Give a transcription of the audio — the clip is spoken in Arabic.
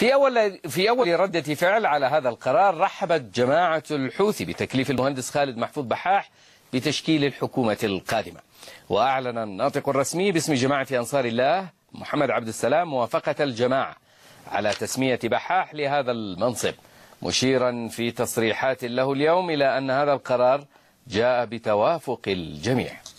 في أول في أول ردة فعل على هذا القرار رحبت جماعة الحوثي بتكليف المهندس خالد محفوظ بحاح بتشكيل الحكومة القادمة وأعلن الناطق الرسمي باسم جماعة أنصار الله محمد عبد السلام موافقة الجماعة على تسمية بحاح لهذا المنصب مشيرا في تصريحات له اليوم إلى أن هذا القرار جاء بتوافق الجميع